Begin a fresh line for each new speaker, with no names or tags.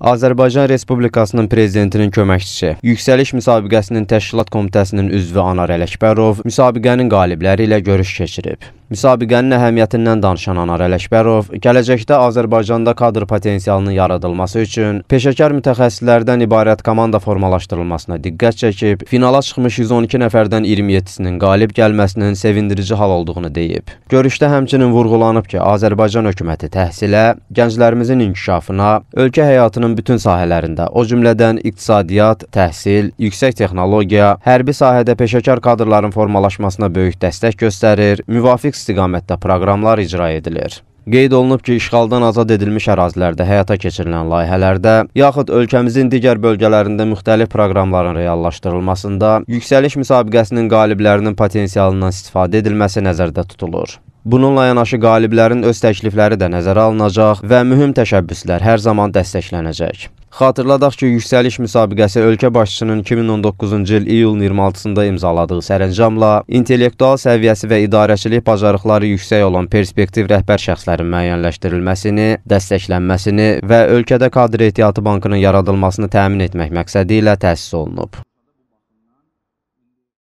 Azərbaycan Respublikasının prezidentinin köməkçisi, yüksəliş müsabiqəsinin təşkilat komitəsinin üzvü Anar Ələkbərov müsabiqənin qalibləri ilə görüş keçirib. Müsabiqənin əhəmiyyətindən danışan Anar Ələkbərov, gələcəkdə Azərbaycanda kadr potensialının yaradılması üçün peşəkar mütəxəssislərdən ibarət komanda formalaşdırılmasına diqqət çəkib, finala çıxmış 112 nəfərdən 27-sinin qalib gəlməsinin sevindirici hal olduğunu deyib. Görüşdə həmçinin vurğulanıb ki, Azərbaycan hökuməti təhsilə, gənclərimizin inkişafına, ölkə həyatının bütün sahələrində, o cümlədən iqtisadiyyat, təhsil, yüksək texnologiya, hərbi sahədə peşəkar kadrların formalaşmasına böyük dəstək göstərir, müvafiq istiqamətdə proqramlar icra edilir. Qeyd olunub ki, işğaldan azad edilmiş ərazilərdə həyata keçirilən layihələrdə, yaxud ölkəmizin digər bölgələrində müxtəlif proqramların reallaşdırılmasında yüksəliş müsabiqəsinin qaliblərinin potensialından istifadə edilməsi nəzərdə tutulur. Bununla yanaşı qaliblərin öz təklifləri də nəzərə alınacaq və mühüm təşəbbüslər hər zaman dəstəklənəcək. Xatırladaq ki, yüksəliş müsabiqəsi ölkə başçısının 2019-cu il iyulun 26-sında imzaladığı sərəncamla intellektual səviyyəsi və idarəçilik bacarıqları yüksək olan perspektiv rəhbər şəxslərin müəyyənləşdirilməsini, dəstəklənməsini və ölkədə kadr ehtiyatı bankının yaradılmasını təmin etmək məqsədi ilə təsis olunub.